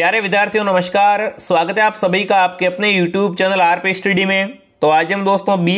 प्यारे विद्यार्थियों नमस्कार स्वागत है आप सभी का आपके अपने YouTube channel R P study में तो आज हम दोस्तों बी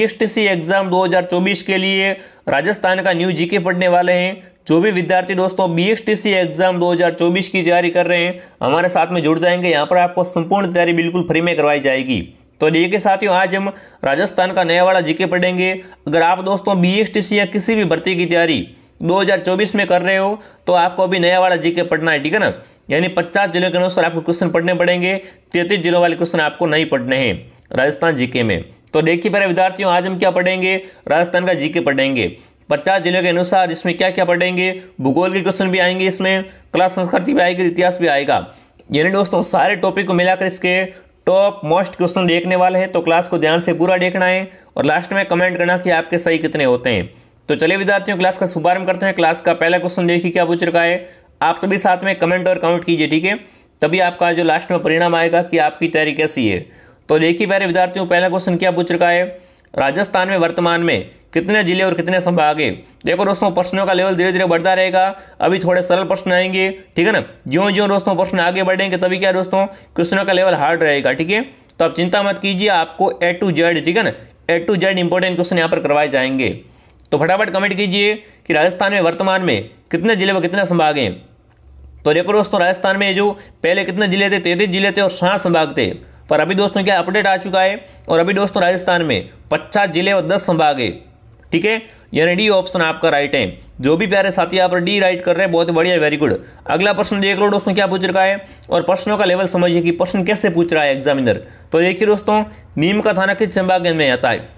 एग्ज़ाम 2024 के लिए राजस्थान का न्यू जीके पढ़ने वाले हैं जो भी विद्यार्थी दोस्तों बी एग्ज़ाम 2024 की तैयारी कर रहे हैं हमारे साथ में जुड़ जाएंगे यहाँ पर आपको संपूर्ण तैयारी बिल्कुल फ्री में करवाई जाएगी तो देखिए साथियों आज हम राजस्थान का नया वाला जीके पढ़ेंगे अगर आप दोस्तों बी या किसी भी भर्ती की तैयारी 2024 में कर रहे हो तो आपको अभी नया वाला जीके पढ़ना है ठीक है ना यानी 50 जिलों के अनुसार आपको क्वेश्चन पढ़ने पड़ेंगे तैतीस जिलों वाले क्वेश्चन आपको नहीं पढ़ने हैं राजस्थान जीके में तो देखिए मेरे विद्यार्थियों आज हम क्या पढ़ेंगे राजस्थान का जीके पढ़ेंगे पचास जिलों के अनुसार इसमें क्या क्या पढ़ेंगे भूगोल के क्वेश्चन भी आएंगे इसमें कला संस्कृति भी आएगी इतिहास भी आएगा यानी दोस्तों सारे टॉपिक को मिलाकर इसके टॉप मोस्ट क्वेश्चन देखने वाले हैं तो क्लास को ध्यान से पूरा देखना है और लास्ट में कमेंट करना कि आपके सही कितने होते हैं तो चलिए विद्यार्थियों क्लास का शुभारंभ करते हैं क्लास का पहला क्वेश्चन देखिए क्या पूछ रखा है आप सभी साथ में कमेंट और काउंट कीजिए ठीक है तभी आपका जो लास्ट में परिणाम आएगा कि आपकी तैयारी कैसी है तो देखिए प्यारे विद्यार्थियों पहला क्वेश्चन क्या पूछ रखा है राजस्थान में वर्तमान में कितने जिले और कितने संभाग है देखो दोस्तों प्रश्नों का लेवल धीरे धीरे बढ़ता रहेगा अभी थोड़े सरल प्रश्न आएंगे ठीक है ना ज्यो ज्यो दोस्तों प्रश्न आगे बढ़ेंगे तभी क्या दोस्तों क्वेश्चनों का लेवल हार्ड रहेगा ठीक है तो आप चिंता मत कीजिए आपको ए टू जेड ठीक है ना A to Z important question यहाँ पर करवाए जाएंगे तो फटाफट कमेंट कीजिए कि राजस्थान में वर्तमान में कितने जिले व कितने संभाग हैं तो देखो दोस्तों राजस्थान में जो पहले कितने जिले थे तैतीस जिले थे और सात संभाग थे पर अभी दोस्तों क्या अपडेट आ चुका है और अभी दोस्तों राजस्थान में पचास जिले और दस संभाग है ठीक है यानी डी ऑप्शन आपका राइट है जो भी प्यारे साथी यहाँ पर डी राइट कर रहे हैं बहुत बढ़िया वेरी गुड अगला प्रश्न देख लो दोस्तों क्या पूछ रहा है और प्रश्नों का लेवल समझिए कि प्रश्न कैसे पूछ रहा है एग्जामिनर तो देखिए दोस्तों नीम का थाना किस संभाग में आता है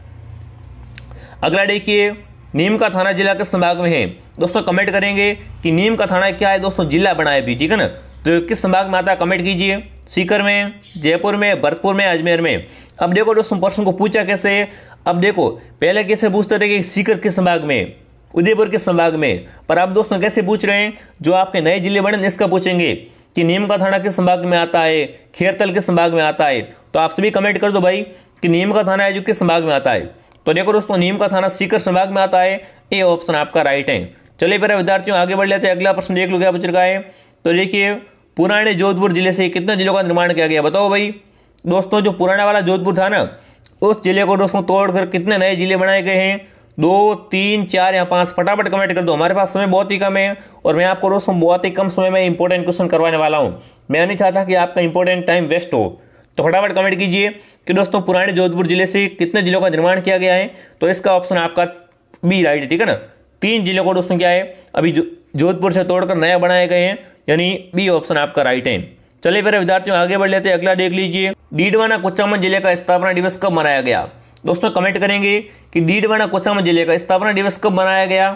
अगला देखिए नीम का थाना जिला किस संभाग में है दोस्तों कमेंट करेंगे कि नीम का थाना क्या है दोस्तों जिला बनाए भी ठीक है ना तो किस संभाग में आता है कमेंट कीजिए सीकर में जयपुर में भरतपुर में अजमेर में अब देखो दोस्तों प्रश्न को पूछा कैसे अब देखो पहले कैसे पूछते थे कि सीकर किस संभाग में उदयपुर के संभाग में पर आप दोस्तों कैसे पूछ रहे हैं जो आपके नए जिले बने इसका पूछेंगे कि नीम का थाना किस संभाग में आता है खेरतल किस संभाग में आता है तो आप सभी कमेंट कर दो भाई कि नीम का थाना है जो किस संभाग में आता है तो देखो दोस्तों नीम का थाना सीकर संभाग में आता है ए ऑप्शन आपका राइट है चलिए मेरा विद्यार्थियों आगे बढ़ लेते हैं अगला प्रश्न देख लो क्या पूछ का है तो देखिए पुराने जोधपुर जिले से कितने जिलों का निर्माण किया गया बताओ भाई दोस्तों जो पुराना वाला जोधपुर था ना उस जिले को दोस्तों तोड़कर कितने नए जिले बनाए गए हैं दो तीन चार या पांच फटाफट कमेंट कर दो हमारे पास समय बहुत ही कम है और मैं आपको दोस्तों बहुत ही कम समय में इंपोर्टेंट क्वेश्चन करवाने वाला हूँ मैं नहीं चाहता कि आपका इंपोर्टेंट टाइम वेस्ट हो तो फटाफट कमेंट कीजिए कि दोस्तों पुराने जोधपुर जिले से कितने जिलों का निर्माण किया गया है तो इसका ऑप्शन आपका बी राइट है ठीक है ना तीन जिलों को दोस्तों क्या है अभी जोधपुर से तोड़कर नया बनाए गए हैं यानी बी ऑप्शन आपका राइट है चलिए फिर विद्यार्थियों आगे बढ़ लेते हैं अगला देख लीजिए डीडवाना कुचामन जिले का स्थापना दिवस कब मनाया गया दोस्तों कमेंट करेंगे कि डीडवाना कुचामन जिले का स्थापना दिवस कब मनाया गया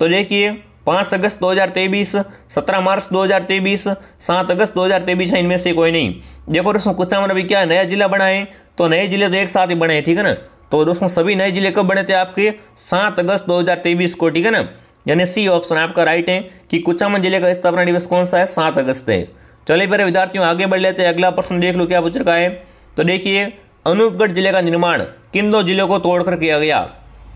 तो देखिए पाँच अगस्त 2023 सत्रह मार्च 2023 सात अगस्त 2023 है इनमें से कोई नहीं देखो दोस्तों कुछ हमारा क्या है नया जिला बनाए तो नए जिले तो एक साथ ही बने हैं ठीक है ना तो दोस्तों सभी नए जिले कब बने थे आपके सात अगस्त 2023 को ठीक है ना यानी सी ऑप्शन आपका राइट है कि कुचामन जिले का स्थापना दिवस कौन सा है सात अगस्त है चलिए फिर विद्यार्थियों आगे बढ़ लेते हैं अगला प्रश्न देख लो क्या पूछ रखा है तो देखिए अनूपगढ़ जिले का निर्माण किन दो जिलों को तोड़कर किया गया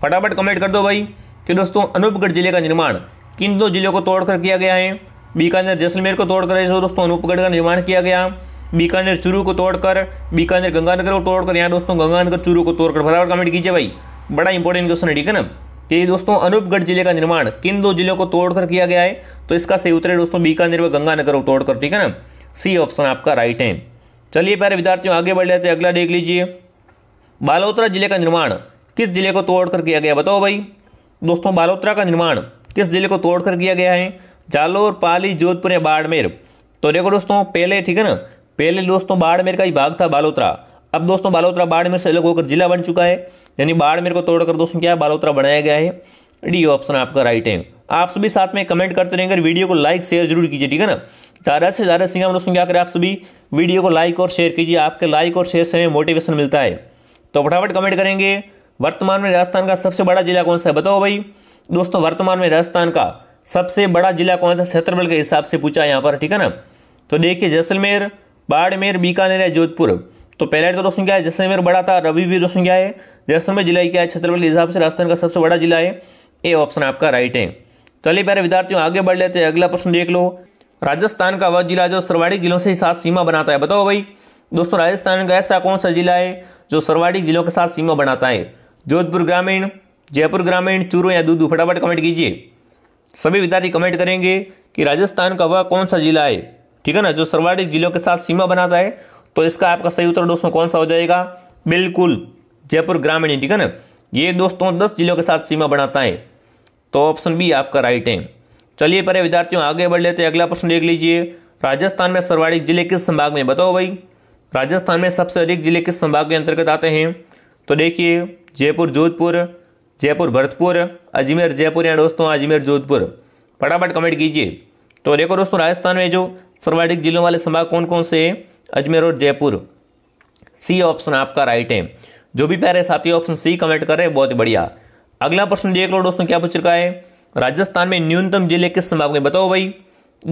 फटाफट कमेंट कर दो भाई कि दोस्तों अनूपगढ़ जिले का निर्माण किन दो जिलों को तोड़कर किया गया है बीकानेर जैसलमेर को तोड़कर ऐसे दोस्तों अनूपगढ़ का निर्माण किया गया बीकानेर चुरू को तोड़कर बीकानेर गंगानगर को तोड़कर यहाँ दोस्तों गंगानगर चुरू को तोड़कर बराबर कमेंट कीजिए भाई बड़ा इंपॉर्टेंट क्वेश्चन है ठीक है ना कि दोस्तों अनूपगढ़ जिले का निर्माण किन दो जिलों को तोड़कर किया गया है तो इसका सही उत्तर है दोस्तों बीकानेर व गंगानगर को तोड़कर ठीक है ना सी ऑप्शन आपका राइट है चलिए प्यारे विद्यार्थियों आगे बढ़ जाते हैं अगला देख लीजिए बालोतरा जिले का निर्माण किस जिले को तोड़कर किया गया बताओ भाई दोस्तों बालोतरा का निर्माण किस जिले को तोड़कर किया गया है जालोर पाली जोधपुर या बाड़मेर तो देखो दोस्तों पहले ठीक है ना पहले दोस्तों बाड़मेर का ही भाग था बालोतरा अब दोस्तों बालोतरा बाड़मेर से अलग होकर जिला बन चुका है यानी बाड़मेर को तोड़कर दोस्तों क्या बालोतरा बनाया गया है डी ऑप्शन आपका राइट है आप सभी साथ में कमेंट करते रहेंगे वीडियो को लाइक शेयर जरूर कीजिए ठीक है ना ज़्यादा से ज़्यादा सिंह दोस्तों क्या करें आप सभी वीडियो को लाइक और शेयर कीजिए आपके लाइक और शेयर से हमें मोटिवेशन मिलता है तो फटाफट कमेंट करेंगे वर्तमान में राजस्थान का सबसे बड़ा जिला कौन सा है बताओ भाई दोस्तों वर्तमान में राजस्थान का सबसे बड़ा जिला कौन सा क्षेत्रफल के हिसाब से पूछा यहाँ पर ठीक है ना तो देखिए जैसलमेर बाड़मेर बीकानेर है जोधपुर तो पहले तो दोस्तों क्या है जैसलमेर बड़ा था रवि भी दोस्तों क्या है जैसलमेर जिला क्या है क्षेत्रफल के हिसाब से राजस्थान का सबसे बड़ा जिला है ए ऑप्शन आपका राइट है चलिए प्यारे विद्यार्थियों आगे बढ़ लेते हैं अगला प्रश्न देख लो राजस्थान का वह जिला जो सर्वाधिक जिलों से साथ सीमा बनाता है बताओ भाई दोस्तों राजस्थान का ऐसा कौन सा जिला है जो सर्वाधिक जिलों के साथ सीमा बनाता है जोधपुर ग्रामीण जयपुर ग्रामीण चूरू या दूध फटाफट कमेंट कीजिए सभी विद्यार्थी कमेंट करेंगे कि राजस्थान का वह कौन सा जिला है ठीक है ना जो सर्वाधिक जिलों के साथ सीमा बनाता है तो इसका आपका सही उत्तर दोस्तों कौन सा हो जाएगा बिल्कुल जयपुर ग्रामीण ठीक है ना ये दोस्तों दस जिलों के साथ सीमा बनाता है तो ऑप्शन बी आपका राइट है चलिए परे विद्यार्थियों आगे बढ़ लेते हैं अगला प्रश्न देख लीजिए राजस्थान में सर्वाधिक जिले किस संभाग में बताओ भाई राजस्थान में सबसे अधिक जिले किस संभाग के अंतर्गत आते हैं तो देखिए जयपुर जोधपुर जयपुर भरतपुर अजमेर जयपुर या दोस्तों अजमेर जोधपुर फटाफट कमेंट कीजिए तो देखो दोस्तों राजस्थान में जो सर्वाधिक जिलों वाले संभाग कौन कौन से हैं अजमेर और जयपुर सी ऑप्शन आपका राइट है जो भी प्यारे साथी ऑप्शन सी कमेंट कर रहे हैं बहुत बढ़िया अगला प्रश्न देख लो दोस्तों क्या पूछ रखा है राजस्थान में न्यूनतम जिले किस संभाग में बताओ भाई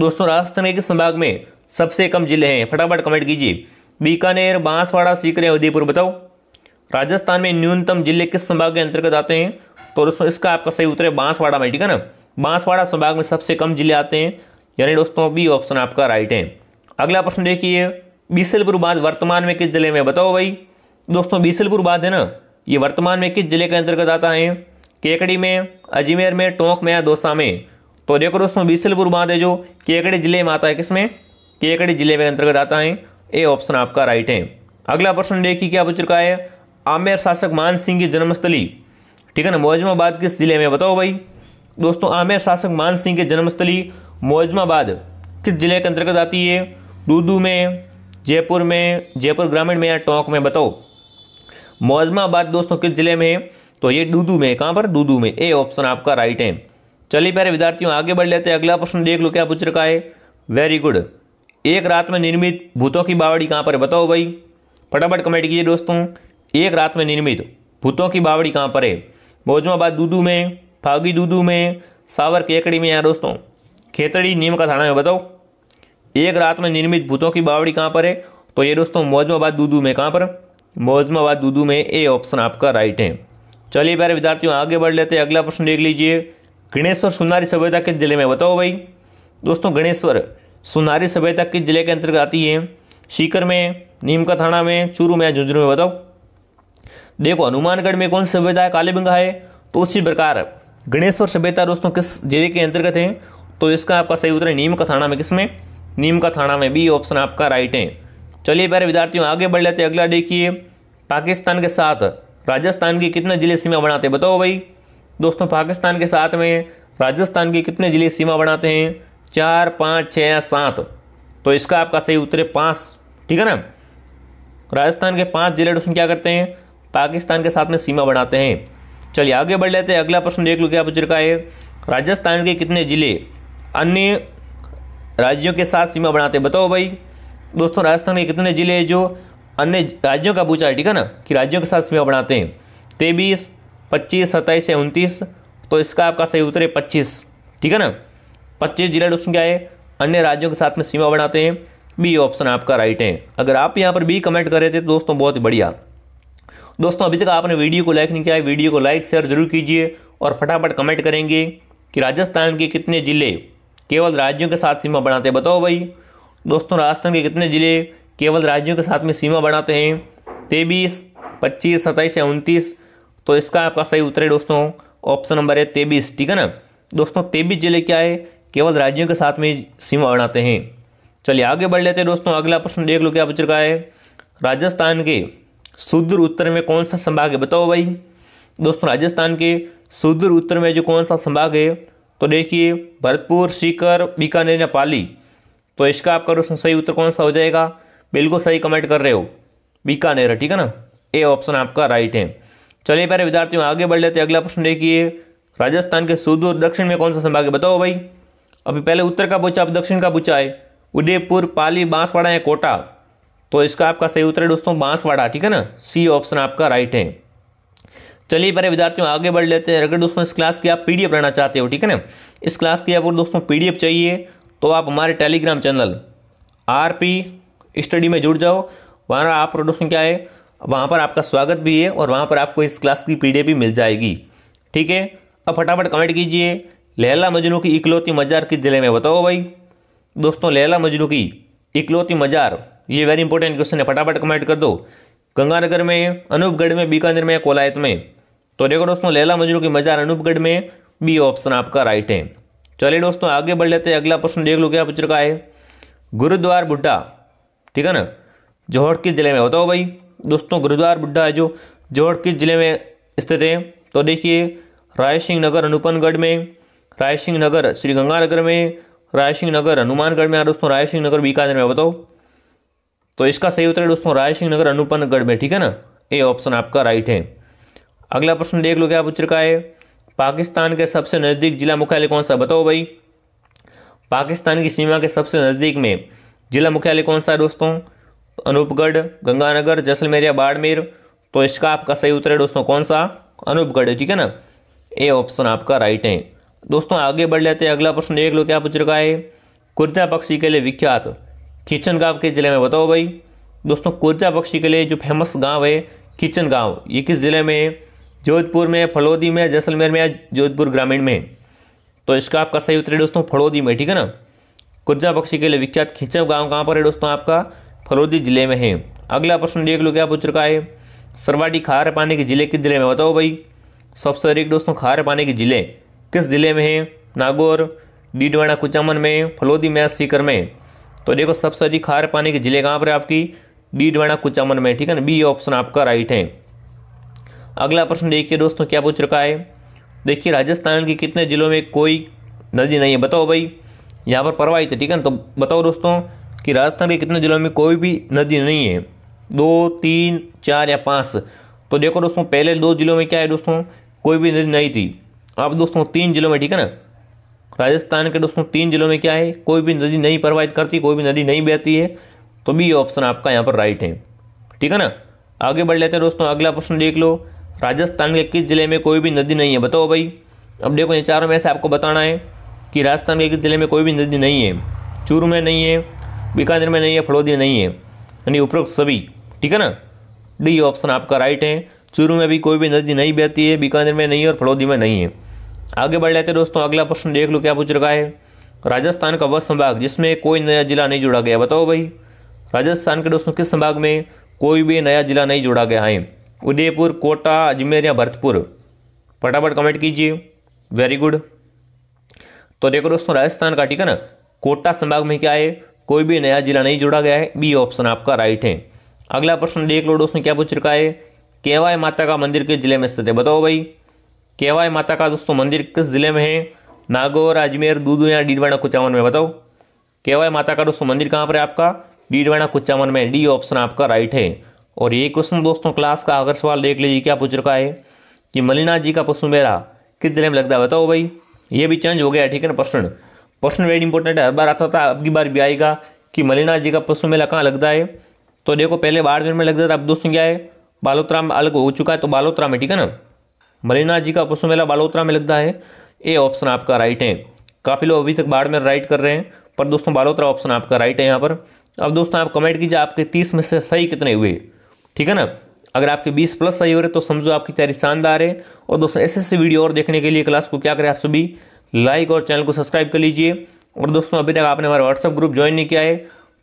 दोस्तों राजस्थान के किस संभाग में सबसे कम जिले हैं फटाफट कमेंट कीजिए बीकानेर बांसवाड़ा सीकर उदयपुर बताओ राजस्थान में न्यूनतम जिले किस संभाग के अंतर्गत आते हैं तो दोस्तों इसका आपका सही उत्तर है बांसवाड़ा में ठीक है ना बांसवाड़ा संभाग में सबसे कम जिले आते हैं यानी दोस्तों बी ऑप्शन आपका राइट है अगला प्रश्न देखिए बीसलपुर बांध वर्तमान में किस जिले में बताओ भाई दोस्तों बीसलपुर बांध है ना ये वर्तमान में किस जिले के अंतर्गत आता है केकड़ी में अजमेर में टोंक में या दोसा में तो देखो दोस्तों बीसलपुर बांध है जो केकड़ी जिले में आता है किसमें केकड़ी जिले में अंतर्गत आता है ए ऑप्शन आपका राइट है अगला प्रश्न देखिए क्या पूछ चुका है आमेर शासक मान सिंह की जन्मस्थली ठीक है ना मोजमाबाद किस जिले में बताओ भाई दोस्तों आमेर शासक मान सिंह की जन्मस्थली मोजमाबाद किस जिले के अंतर्गत आती है दूदू में जयपुर में जयपुर ग्रामीण में या टोंक में बताओ मोजमाबाद दोस्तों किस जिले में है तो ये दूदू में कहाँ पर दूदू में ए ऑप्शन आपका राइट है चलिए प्यारे विद्यार्थियों आगे बढ़ लेते हैं अगला प्रश्न देख लो क्या पूछ रखा है वेरी गुड एक रात में निर्मित भूतों की बावड़ी कहाँ पर बताओ भाई फटाफट कमेंट कीजिए दोस्तों एक रात में निर्मित भूतों की बावड़ी कहाँ पर है मौजमाबाद दूदू में फागी दूदू में सावर केकड़ी में यहाँ दोस्तों खेतड़ी नीम का थाना में बताओ एक रात में निर्मित भूतों की बावड़ी कहाँ पर है तो ये दोस्तों मौजमाबाद दूदू में कहाँ पर मौजमाबाद दूदू में ए ऑप्शन आपका राइट है चलिए प्यारे विद्यार्थियों आगे बढ़ लेते हैं अगला प्रश्न देख लीजिए गणेश्वर सुनारी सभ्यता किस जिले में बताओ भाई दोस्तों गणेश्वर सुनारी सभ्यता किस जिले के अंतर्गत आती है सीकर में नीम का थाना में चूरू में झुंझुनू में बताओ देखो हनुमानगढ़ में कौन सी सभ्यता है कालीबंगा है तो उसी प्रकार गणेश्वर सभ्यता दोस्तों किस जिले के अंतर्गत है तो इसका आपका सही उत्तर है नीम का थाना में किसमें नीम का थाना में बी ऑप्शन आपका राइट है चलिए प्यारे विद्यार्थियों आगे बढ़ लेते हैं अगला देखिए पाकिस्तान के साथ राजस्थान की कितने जिले सीमा बनाते बताओ भाई दोस्तों पाकिस्तान के साथ में राजस्थान के कितने जिले सीमा बनाते हैं चार पाँच छः या सात तो इसका आपका सही उत्तर है पाँच ठीक है ना राजस्थान के पाँच जिले दोस्तों क्या करते हैं पाकिस्तान के साथ में सीमा बढ़ाते हैं चलिए आगे बढ़ लेते हैं अगला प्रश्न देख लो क्या बुजुर्ग का है राजस्थान के कितने जिले अन्य राज्यों के साथ सीमा बढ़ाते हैं बताओ भाई दोस्तों राजस्थान के कितने जिले हैं जो अन्य राज्यों का पूछा है ठीक है ना कि राज्यों के साथ सीमा बढ़ाते हैं तेईस पच्चीस सत्ताईस या उनतीस तो इसका आपका सही उत्तर है पच्चीस ठीक है ना पच्चीस जिला दोस्तों क्या है अन्य राज्यों के साथ में सीमा बढ़ाते हैं बी ऑप्शन आपका राइट है अगर आप यहाँ पर बी कमेंट कर रहे थे तो दोस्तों बहुत बढ़िया दोस्तों अभी तक आपने वीडियो को लाइक नहीं किया है वीडियो को लाइक शेयर जरूर कीजिए और फटाफट कमेंट करेंगे कि राजस्थान के कितने ज़िले केवल राज्यों के साथ सीमा बनाते हैं बताओ भाई दोस्तों राजस्थान के कितने ज़िले केवल राज्यों के साथ में सीमा बनाते हैं तेईस पच्चीस सत्ताईस या उनतीस तो इसका आपका सही उत्तर है दोस्तों ऑप्शन नंबर है तेईस ठीक है ना दोस्तों तेईस जिले क्या है केवल राज्यों के साथ में सीमा बनाते हैं चलिए आगे बढ़ लेते हैं दोस्तों अगला प्रश्न देख लो क्या पूछ रखा है राजस्थान के सुदूर उत्तर में कौन सा संभाग है बताओ भाई दोस्तों राजस्थान के सुदूर उत्तर में जो कौन सा संभाग है तो देखिए भरतपुर सीकर बीकानेर या पाली तो इसका आपका दोस्तों सही उत्तर कौन सा हो जाएगा बिल्कुल सही कमेंट कर रहे हो बीकानेर ठीक है ना ए ऑप्शन आपका राइट है चलिए प्यारे विद्यार्थियों आगे बढ़ लेते हैं अगला प्रश्न देखिए राजस्थान के सुदूर दक्षिण में कौन सा संभाग है बताओ भाई अभी पहले उत्तर का पूछा अब दक्षिण का पूछा है उदयपुर पाली बांसवाड़ा या कोटा तो इसका आपका सही उत्तर है दोस्तों बांसवाड़ा ठीक है ना सी ऑप्शन आपका राइट है चलिए मेरे विद्यार्थियों आगे बढ़ लेते हैं अगर दोस्तों इस क्लास की आप पीडीएफ लेना चाहते हो ठीक है ना इस क्लास की आपको दोस्तों पीडीएफ चाहिए तो आप हमारे टेलीग्राम चैनल आरपी स्टडी में जुड़ जाओ वहाँ आप दोस्तों क्या है वहाँ पर आपका स्वागत भी है और वहाँ पर आपको इस क्लास की पी भी मिल जाएगी ठीक है अब फटाफट कमेंट कीजिए लेला मजनू की इकलौती मजार किस जिले में बताओ भाई दोस्तों लेला मजनू की इकलौती मजार ये वेरी इंपॉर्टेंट क्वेश्चन है फटाफट कमेंट कर दो गंगानगर में अनूपगढ़ में बीकानेर में कोलायत में तो देखो दोस्तों लैला मजरू की मजार अनूपगढ़ में बी ऑप्शन आपका राइट है चलिए दोस्तों आगे बढ़ लेते हैं अगला प्रश्न देख लो क्या पूछ रखा है गुरुद्वार बुड्ढा ठीक है ना जोहड़ किस जिले में बताओ भाई दोस्तों गुरुद्वार बुड्ढा है जो जोहड़ किस जिले में स्थित है तो देखिए राय सिंह नगर अनुपनगढ़ में राय सिंह नगर श्रीगंगानगर में रायसिंह नगर हनुमानगढ़ में आ दोस्तों रायसिंह नगर बीकानेर में बताओ तो इसका सही उत्तर है दोस्तों रायसिंह नगर अनुपनगढ़ में ठीक है ना ए ऑप्शन आपका राइट है अगला प्रश्न देख लो क्या पूछ रखा है पाकिस्तान के सबसे नज़दीक जिला मुख्यालय कौन सा बताओ भाई पाकिस्तान की सीमा के सबसे नज़दीक में जिला मुख्यालय कौन सा है दोस्तों अनूपगढ़ गंगानगर जैसलमेर या बाड़मेर तो इसका आपका सही उत्तर है दोस्तों कौन सा अनूपगढ़ ठीक है ना ए ऑप्शन आपका राइट है दोस्तों आगे बढ़ लेते हैं अगला प्रश्न देख लो क्या पूछ रखा है कुर्जा पक्षी के लिए विख्यात किचन गांव के ज़िले में बताओ भाई दोस्तों कुर्जा पक्षी के लिए जो फेमस गांव है किचन गांव ये किस ज़िले में है जोधपुर में फलोदी में जैसलमेर में या जोधपुर ग्रामीण में तो इसका आपका सही उत्तर है दोस्तों फलोदी में ठीक है ना कुर्जा पक्षी के लिए विख्यात खिंचव गांव कहाँ पर है दोस्तों आपका फलोदी जिले में है अगला प्रश्न देख लो क्या पूछ रखा है सर्वाधिक खारे पानी के जिले किस जिले में बताओ भाई सबसे अधिक दोस्तों खारे पानी के जिले किस ज़िले में है नागौर डीडवाणा कुचामन में फलोदी में सीकर में तो देखो सबसे अधिक खार पानी के ज़िले कहाँ पर है आपकी डीडवाणा कुचामन में ठीक है ना बी ऑप्शन आपका राइट है अगला प्रश्न देखिए दोस्तों क्या पूछ रखा है देखिए राजस्थान के कितने ज़िलों में कोई नदी नहीं है बताओ भाई यहाँ पर प्रवाहित है ठीक है ना तो बताओ दोस्तों कि राजस्थान के कितने ज़िलों में कोई भी नदी नहीं है दो तीन चार या पाँच तो देखो दोस्तों पहले दो ज़िलों में क्या है दोस्तों कोई भी नदी नहीं थी अब तो दोस्तों तीन जिलों में ठीक है ना राजस्थान के दोस्तों तीन जिलों में क्या है कोई भी नदी नहीं प्रवाहित करती कोई भी नदी नहीं बहती है तो भी ये ऑप्शन आपका यहाँ पर राइट है ठीक है ना आगे बढ़ लेते हैं दोस्तों अगला प्रश्न देख लो राजस्थान के किस जिले में कोई भी नदी नहीं है बताओ भाई अब देखो ये चारों में से आपको बताना है कि राजस्थान के किस जिले में कोई भी नदी नहीं है चूरू में नहीं है बीकानेर में नहीं है फड़ोदी में नहीं है यानी उपरोक्त सभी ठीक है ना डी ऑप्शन आपका राइट है चूरू में भी कोई भी नदी नहीं बहती है बीकानेर में नहीं है और फड़ौदी में नहीं है आगे बढ़ लेते दोस्तों अगला प्रश्न देख लो क्या पूछ रखा है राजस्थान का वह संभाग जिसमें कोई नया जिला नहीं जोड़ा गया बताओ भाई राजस्थान के दोस्तों किस संभाग में कोई भी नया जिला नहीं जोड़ा गया है उदयपुर कोटा अजमेर या भरतपुर फटाफट कमेंट कीजिए वेरी गुड तो देखो दोस्तों राजस्थान का ठीक है ना कोटा संभाग में क्या है कोई भी नया जिला नहीं जोड़ा गया है बी ऑप्शन आपका राइट है अगला प्रश्न देख लो दोस्तों क्या पूछ रखा है केवाय माता का मंदिर किस जिले में स्थित है बताओ भाई केवाई माता का दोस्तों मंदिर किस जिले में है नागौर अजमेर दूधू या डीडवाणा कुचावन में बताओ केवाई माता का दोस्तों मंदिर कहाँ पर है आपका डीडवाणा कुचावन में डी ऑप्शन आपका राइट है और ये क्वेश्चन दोस्तों क्लास का अगर सवाल देख लीजिए क्या पूछ रखा है कि मलिना जी का पशु मेरा किस जिले में लगता है बताओ भाई ये भी चेंज हो गया ठीक है ना प्रश्न प्रश्न वेरी इंपॉर्टेंट है हर बार आता था अब की बार भी आएगा कि मलिना जी का पशु मेला कहाँ लगता है तो देखो पहले बाड़मेर में लगता था अब दोस्तों क्या है बालोतरा में अलग हो चुका है तो बालोतरा में ठीक है ना मरीना जी का पुष्प मेला बालोतरा में लगता है ए ऑप्शन आपका राइट है काफ़ी लोग अभी तक बाढ़ में राइट कर रहे हैं पर दोस्तों बालोतरा ऑप्शन आपका राइट है यहाँ पर अब दोस्तों आप कमेंट कीजिए आपके तीस में से सही कितने हुए ठीक है ना अगर आपके 20 प्लस सही हो रहे तो समझो आपकी तैयारी शानदार है और दोस्तों ऐसे ऐसे वीडियो और देखने के लिए क्लास को क्या करें आप सभी लाइक और चैनल को सब्सक्राइब कर लीजिए और दोस्तों अभी तक आपने हमारा व्हाट्सअप ग्रुप ज्वाइन नहीं किया है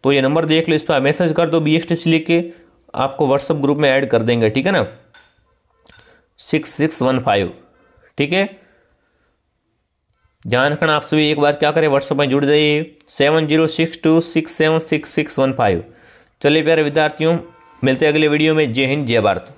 तो ये नंबर देख लो इस पर मैसेज कर दो बी एस टी लिख के आपको व्हाट्सअप ग्रुप में ऐड कर देंगे ठीक है ना सिक्स सिक्स वन फाइव ठीक है ध्यान रखना आप सभी एक बार क्या करें व्हाट्सएप में जुड़ जाइए seven zero six two six seven six six one five चलिए प्यारे विद्यार्थियों मिलते हैं अगले वीडियो में जय हिंद जय भारत